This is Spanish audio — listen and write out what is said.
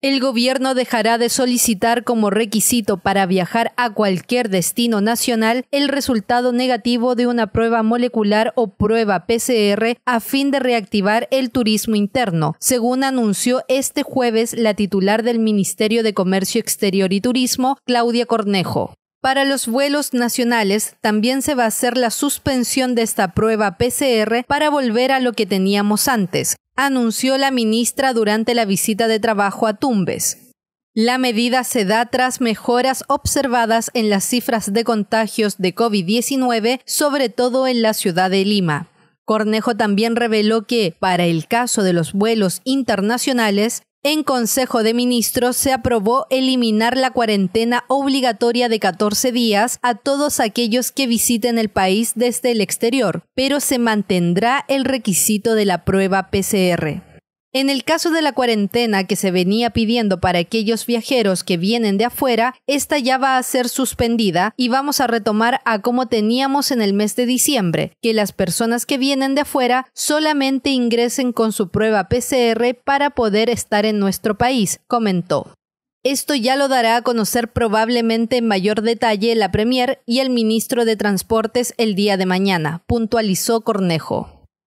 El gobierno dejará de solicitar como requisito para viajar a cualquier destino nacional el resultado negativo de una prueba molecular o prueba PCR a fin de reactivar el turismo interno, según anunció este jueves la titular del Ministerio de Comercio Exterior y Turismo, Claudia Cornejo. Para los vuelos nacionales también se va a hacer la suspensión de esta prueba PCR para volver a lo que teníamos antes, anunció la ministra durante la visita de trabajo a Tumbes. La medida se da tras mejoras observadas en las cifras de contagios de COVID-19, sobre todo en la ciudad de Lima. Cornejo también reveló que, para el caso de los vuelos internacionales, en Consejo de Ministros se aprobó eliminar la cuarentena obligatoria de 14 días a todos aquellos que visiten el país desde el exterior, pero se mantendrá el requisito de la prueba PCR. En el caso de la cuarentena que se venía pidiendo para aquellos viajeros que vienen de afuera, esta ya va a ser suspendida y vamos a retomar a como teníamos en el mes de diciembre, que las personas que vienen de afuera solamente ingresen con su prueba PCR para poder estar en nuestro país, comentó. Esto ya lo dará a conocer probablemente en mayor detalle la Premier y el ministro de Transportes el día de mañana, puntualizó Cornejo.